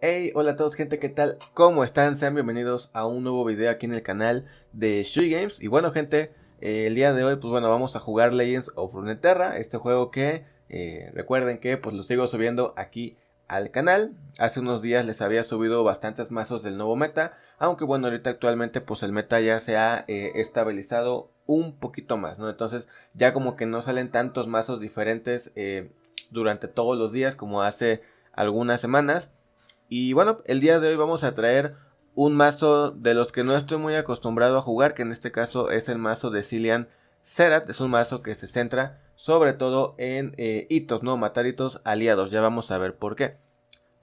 Hey, hola a todos gente, ¿qué tal? ¿Cómo están? Sean bienvenidos a un nuevo video aquí en el canal de Shui Games. Y bueno gente, eh, el día de hoy pues bueno, vamos a jugar Legends of Runeterra, este juego que eh, recuerden que pues lo sigo subiendo aquí al canal. Hace unos días les había subido bastantes mazos del nuevo meta, aunque bueno, ahorita actualmente pues el meta ya se ha eh, estabilizado un poquito más, ¿no? Entonces ya como que no salen tantos mazos diferentes durante todos los días como hace algunas semanas. Y bueno, el día de hoy vamos a traer un mazo de los que no estoy muy acostumbrado a jugar, que en este caso es el mazo de Cilian Serat. Es un mazo que se centra sobre todo en eh, hitos, ¿no? Matar hitos aliados, ya vamos a ver por qué.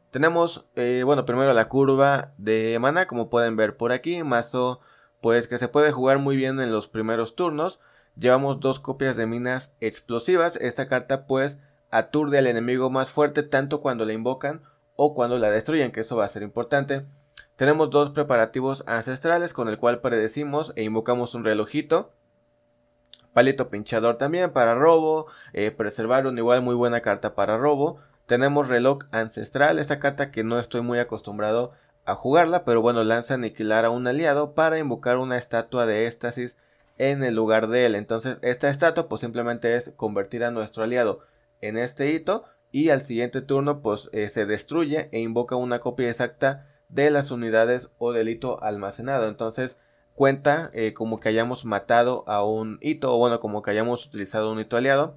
Tenemos, eh, bueno, primero la curva de mana, como pueden ver por aquí, mazo pues que se puede jugar muy bien en los primeros turnos. Llevamos dos copias de minas explosivas, esta carta pues aturde al enemigo más fuerte tanto cuando le invocan o cuando la destruyen, que eso va a ser importante. Tenemos dos preparativos ancestrales con el cual predecimos e invocamos un relojito. Palito pinchador también para robo. Eh, preservar una igual muy buena carta para robo. Tenemos reloj ancestral, esta carta que no estoy muy acostumbrado a jugarla, pero bueno, lanza aniquilar a un aliado para invocar una estatua de éxtasis en el lugar de él. Entonces, esta estatua pues simplemente es convertir a nuestro aliado en este hito y al siguiente turno pues eh, se destruye e invoca una copia exacta de las unidades o del hito almacenado. Entonces cuenta eh, como que hayamos matado a un hito o bueno como que hayamos utilizado un hito aliado.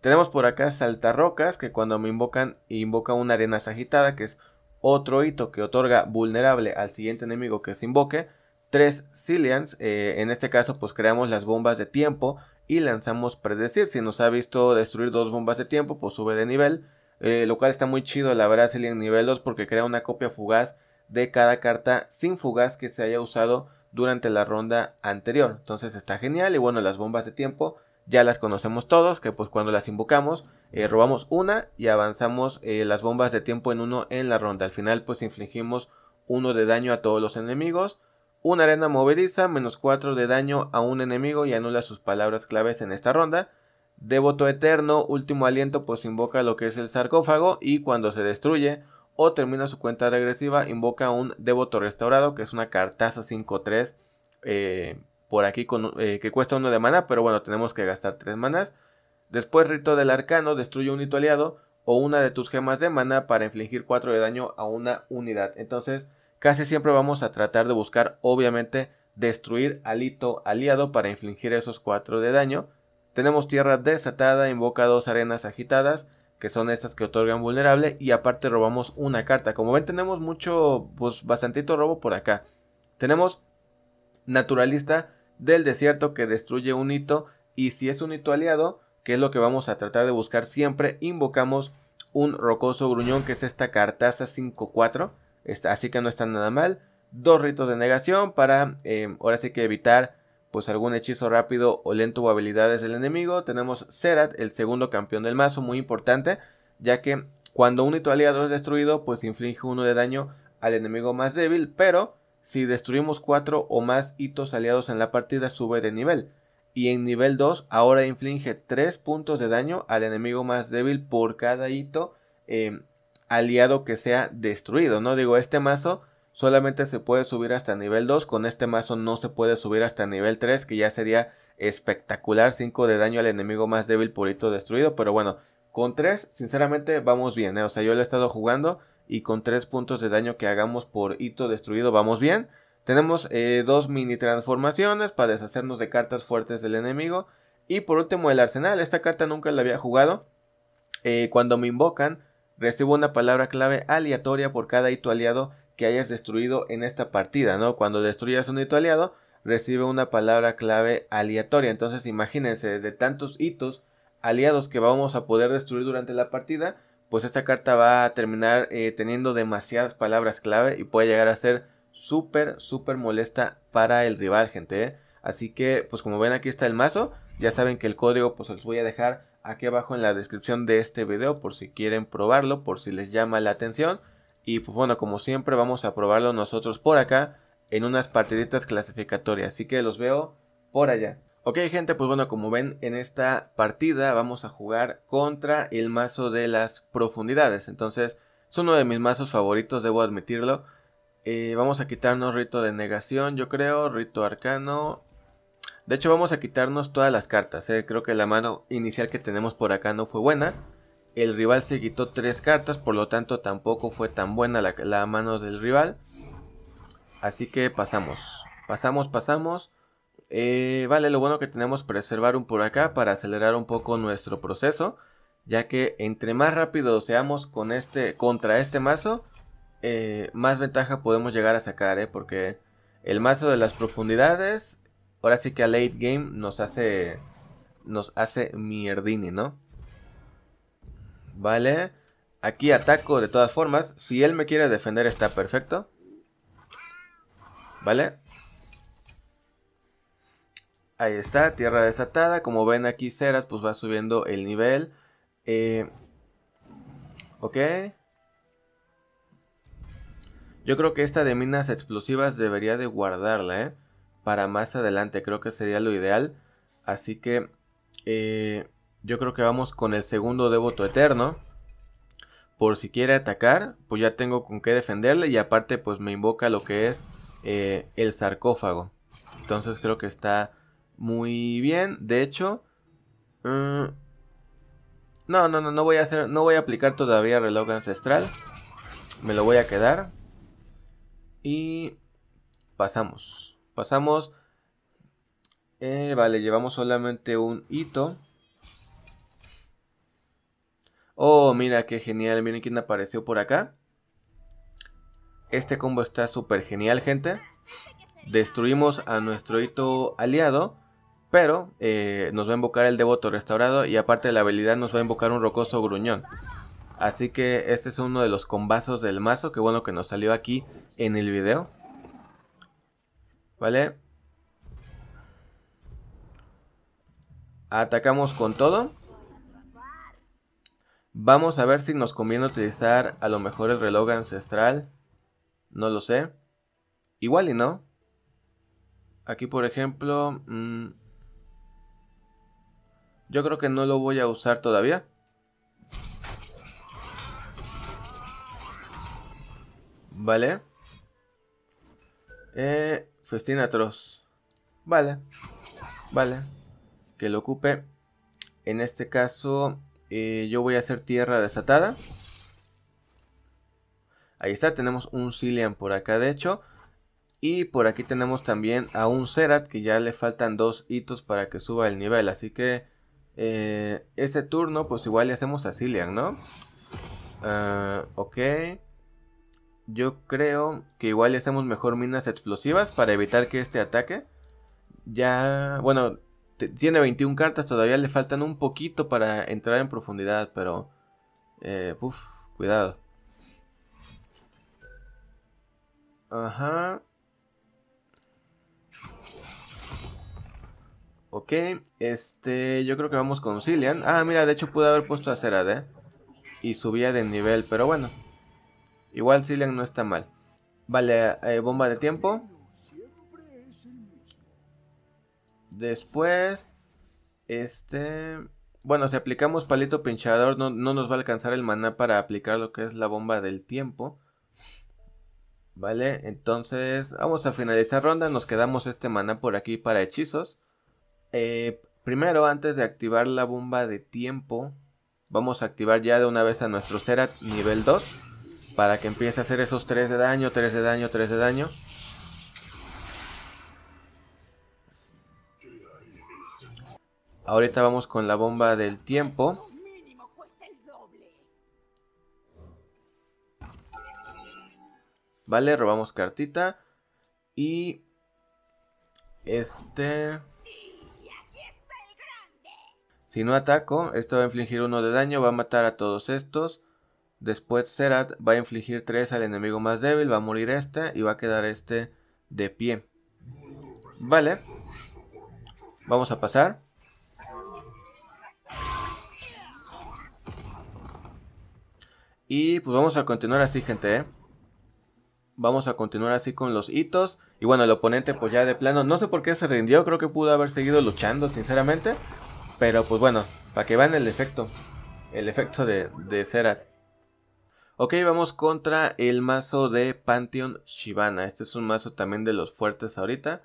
Tenemos por acá saltarrocas que cuando me invocan invoca una arena sagitada, que es otro hito que otorga vulnerable al siguiente enemigo que se invoque. Tres silians eh, en este caso pues creamos las bombas de tiempo y lanzamos predecir. Si nos ha visto destruir dos bombas de tiempo, pues sube de nivel. Eh, lo cual está muy chido, la verdad, en nivel 2 porque crea una copia fugaz de cada carta sin fugaz que se haya usado durante la ronda anterior. Entonces está genial y bueno, las bombas de tiempo ya las conocemos todos, que pues cuando las invocamos eh, robamos una y avanzamos eh, las bombas de tiempo en uno en la ronda. Al final pues infligimos uno de daño a todos los enemigos una arena movediza, menos 4 de daño a un enemigo y anula sus palabras claves en esta ronda. Devoto Eterno, último aliento, pues invoca lo que es el sarcófago y cuando se destruye o termina su cuenta regresiva, invoca un Devoto Restaurado, que es una cartaza 5-3 eh, por aquí eh, que cuesta 1 de mana, pero bueno, tenemos que gastar 3 manas. Después Rito del Arcano, destruye un hito aliado o una de tus gemas de mana para infligir 4 de daño a una unidad. Entonces, casi siempre vamos a tratar de buscar obviamente destruir al hito aliado para infligir esos 4 de daño. Tenemos tierra desatada, invoca dos arenas agitadas, que son estas que otorgan vulnerable, y aparte robamos una carta. Como ven tenemos mucho, pues bastantito robo por acá. Tenemos naturalista del desierto que destruye un hito, y si es un hito aliado, que es lo que vamos a tratar de buscar siempre, invocamos un rocoso gruñón, que es esta cartaza 5-4 así que no está nada mal. Dos ritos de negación para em, ahora sí que evitar pues algún hechizo rápido o lento o habilidades del enemigo. Tenemos Serat, el segundo campeón del mazo, muy importante, ya que cuando un hito aliado es destruido, pues inflige uno de daño al enemigo más débil, pero si destruimos cuatro o más hitos aliados en la partida sube de nivel. Y en nivel 2 ahora inflige 3 puntos de daño al enemigo más débil por cada hito em, aliado que sea destruido, ¿no? Digo, este mazo solamente se puede subir hasta nivel 2, con este mazo no se puede subir hasta nivel 3, que ya sería espectacular, 5 de daño al enemigo más débil por hito destruido, pero bueno, con 3, sinceramente, vamos bien, ¿eh? O sea, yo lo he estado jugando y con 3 puntos de daño que hagamos por hito destruido, vamos bien. Tenemos 2 eh, dos mini transformaciones para deshacernos de cartas fuertes del enemigo. Y por último, el arsenal. Esta carta nunca la había jugado. Eh, cuando me invocan, Recibo una palabra clave aleatoria por cada hito aliado que hayas destruido en esta partida, ¿no? Cuando destruyas un hito aliado, recibe una palabra clave aleatoria. Entonces imagínense, de tantos hitos aliados que vamos a poder destruir durante la partida, pues esta carta va a terminar eh, teniendo demasiadas palabras clave y puede llegar a ser súper, súper molesta para el rival, gente. ¿eh? Así que, pues como ven aquí está el mazo, ya saben que el código pues os voy a dejar aquí abajo en la descripción de este video por si quieren probarlo, por si les llama la atención. Y pues bueno, como siempre vamos a probarlo nosotros por acá en unas partiditas clasificatorias, así que los veo por allá. Ok gente, pues bueno, como ven en esta partida vamos a jugar contra el mazo de las profundidades, entonces es uno de mis mazos favoritos, debo admitirlo. Eh, vamos a quitarnos rito de negación, yo creo, rito arcano, de hecho vamos a quitarnos todas las cartas. ¿eh? Creo que la mano inicial que tenemos por acá no fue buena. El rival se quitó tres cartas, por lo tanto tampoco fue tan buena la, mano del rival. Así que pasamos, pasamos, pasamos. Eh, vale, lo bueno que tenemos preservar un por acá para acelerar un poco nuestro proceso. Ya que entre más rápido seamos con este, contra este mazo, eh, más ventaja podemos llegar a sacar, porque el mazo de las profundidades ahora sí que a late game nos hace, nos hace mierdini, ¿no? Vale, aquí ataco de todas formas, si él me quiere defender está perfecto. Vale. Ahí está, tierra desatada. Como ven aquí, Ceras pues va subiendo el nivel. Eh, ok. Yo creo que esta de minas explosivas debería de guardarla, ¿eh? para más adelante. Creo que sería lo ideal. Así que eh, yo creo que vamos con el segundo devoto eterno. Por si quiere atacar, pues ya tengo con qué defenderle. Y aparte, pues me invoca lo que es eh, el sarcófago. Entonces creo que está muy bien. De hecho. Mm, no, no, no, no voy a hacer. No voy a aplicar todavía reloj ancestral. Me lo voy a quedar. Y pasamos. Pasamos. Eh, vale, llevamos solamente un hito. Oh, mira qué genial. Miren quién apareció por acá. Este combo está súper genial, gente. Destruimos a nuestro hito aliado. Pero eh, nos va a invocar el devoto restaurado. Y aparte de la habilidad, nos va a invocar un rocoso gruñón. Así que este es uno de los combazos del mazo. Que bueno que nos salió aquí en el video. ¿Vale? Atacamos con todo. Vamos a ver si nos conviene utilizar a lo mejor el reloj ancestral. No lo sé. Igual y no. Aquí por ejemplo... Mm, yo creo que no lo voy a usar todavía. Vale. Eh, Festina atroz. Vale. Vale. Que lo ocupe. En este caso, eh, yo voy a hacer tierra desatada. Ahí está, tenemos un Cilian por acá, de hecho. Y por aquí tenemos también a un Serat que ya le faltan dos hitos para que suba el nivel. Así que eh, este turno, pues igual le hacemos a Cilian, ¿no? Ah, ok. Yo creo que igual le hacemos mejor minas explosivas para evitar que este ataque. Ya, bueno, tiene 21 cartas, todavía le faltan un poquito para entrar en profundidad, pero... Eh, cuidado. Ajá. Ok, este, yo creo que vamos con Cillian. Ah, mira, de hecho pude haber puesto a Cera, Y subía de nivel, pero bueno. Igual Silen no está mal. Vale, eh, bomba de tiempo. Después, este... Bueno, si aplicamos palito pinchador, no, nos va a alcanzar el maná para aplicar lo que es la bomba del tiempo. Vale, entonces vamos a finalizar ronda. Nos quedamos este maná por aquí para hechizos. Eh, primero, antes de activar la bomba de tiempo, vamos a activar ya de una vez a nuestro Serat nivel 2. Para que empiece a hacer esos 3 de daño, 3 de daño, 3 de daño. Ahorita vamos con la bomba del tiempo. Vale, robamos cartita. Y... Este... Si no ataco, esto va a infligir uno de daño, va a matar a todos estos. Después Serat va a infligir 3 al enemigo más débil, va a morir este y va a quedar este de pie. Vale. Vamos a pasar. Y pues vamos a continuar así, gente, ¿eh? Vamos a continuar así con los hitos. Y bueno, el oponente pues ya de plano, no sé por qué se rindió, creo que pudo haber seguido luchando, sinceramente. Pero pues bueno, para que vean el efecto, el efecto de, de Serat. Ok, vamos contra el mazo de Pantheon Shivana. Este es un mazo también de los fuertes ahorita.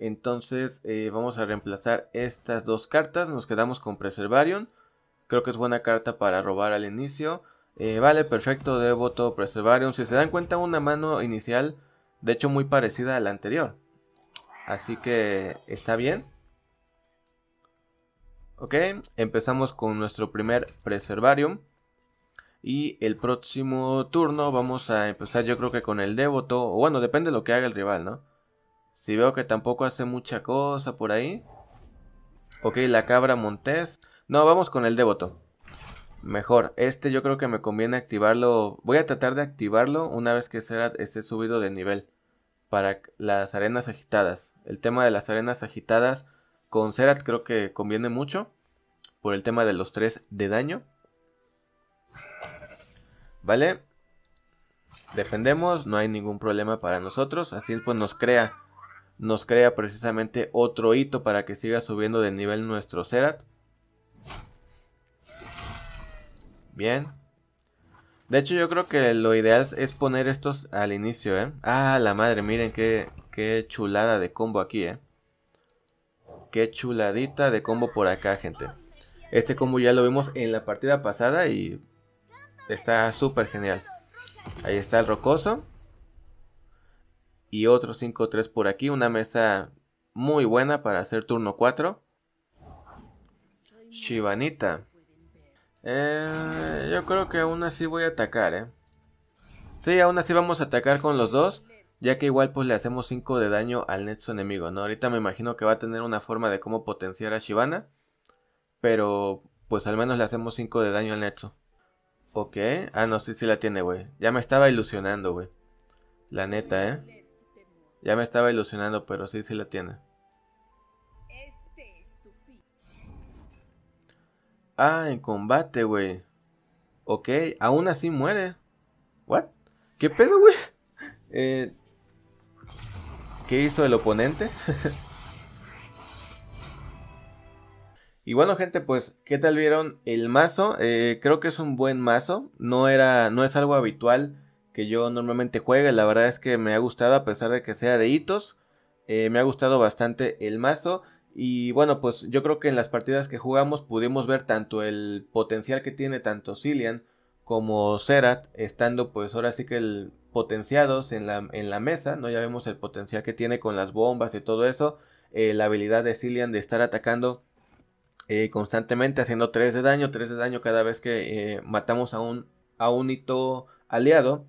Entonces eh, vamos a reemplazar estas dos cartas. Nos quedamos con Preservarium. Creo que es buena carta para robar al inicio. Eh, vale, perfecto, debo todo Preservarium. Si se dan cuenta, una mano inicial, de hecho muy parecida a la anterior. Así que está bien. Ok, empezamos con nuestro primer Preservarium. Y el próximo turno vamos a empezar yo creo que con el devoto. O bueno, depende de lo que haga el rival, ¿no? Si veo que tampoco hace mucha cosa por ahí. Ok, la cabra montés. No, vamos con el devoto. Mejor, este yo creo que me conviene activarlo. Voy a tratar de activarlo una vez que Serat esté subido de nivel. Para las arenas agitadas. El tema de las arenas agitadas con Serat creo que conviene mucho. Por el tema de los 3 de daño. ¿Vale? Defendemos, no hay ningún problema para nosotros. Así pues nos crea, nos crea precisamente otro hito para que siga subiendo de nivel nuestro Serat. Bien. De hecho yo creo que lo ideal es poner estos al inicio, ¿eh? Ah, la madre, miren qué, qué chulada de combo aquí, ¿eh? Qué chuladita de combo por acá, gente. Este combo ya lo vimos en la partida pasada y Está súper genial. Ahí está el rocoso. Y otro 5-3 por aquí. Una mesa muy buena para hacer turno 4. Shivanita. Eh, yo creo que aún así voy a atacar, eh. Sí, aún así vamos a atacar con los dos. Ya que igual pues le hacemos 5 de daño al nexo enemigo, ¿no? Ahorita me imagino que va a tener una forma de cómo potenciar a Shivana. Pero pues al menos le hacemos 5 de daño al nexo. Ok. Ah, no, sí, sí la tiene, güey. Ya me estaba ilusionando, güey. La neta, ¿eh? Ya me estaba ilusionando, pero sí, sí la tiene. Este ah, en combate, güey. Ok, aún así muere. ¿What? ¿Qué pedo, güey? Eh, ¿Qué hizo el oponente? Y bueno, gente, pues, ¿qué tal vieron el mazo? Eh, creo que es un buen mazo. No era. No es algo habitual que yo normalmente juegue. La verdad es que me ha gustado, a pesar de que sea de hitos. Eh, me ha gustado bastante el mazo. Y bueno, pues yo creo que en las partidas que jugamos pudimos ver tanto el potencial que tiene tanto Cillian como Zerat, estando pues ahora sí que potenciados en la, en la mesa, ¿no? Ya vemos el potencial que tiene con las bombas y todo eso, eh, la habilidad de Cillian de estar atacando eh, constantemente haciendo 3 de daño, 3 de daño cada vez que eh, matamos a un, a un hito aliado.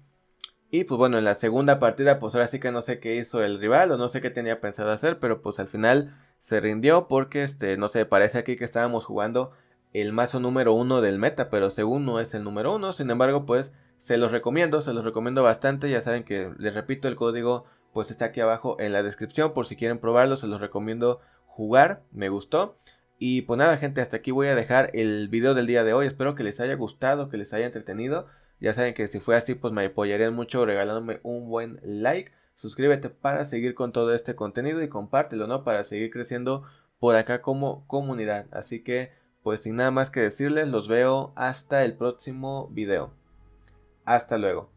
Y pues bueno, en la segunda partida pues ahora sí que no sé qué hizo el rival o no sé qué tenía pensado hacer, pero pues al final se rindió porque este, no sé, parece aquí que estábamos jugando el mazo número uno del meta, pero según no es el número uno, sin embargo pues se los recomiendo, se los recomiendo bastante, ya saben que les repito el código pues está aquí abajo en la descripción por si quieren probarlo, se los recomiendo jugar, me gustó. Y pues nada, gente, hasta aquí voy a dejar el video del día de hoy. Espero que les haya gustado, que les haya entretenido. Ya saben que si fue así, pues me apoyarían mucho regalándome un buen like. Suscríbete para seguir con todo este contenido y compártelo, ¿no? Para seguir creciendo por acá como comunidad. Así que, pues sin nada más que decirles, los veo hasta el próximo video. Hasta luego.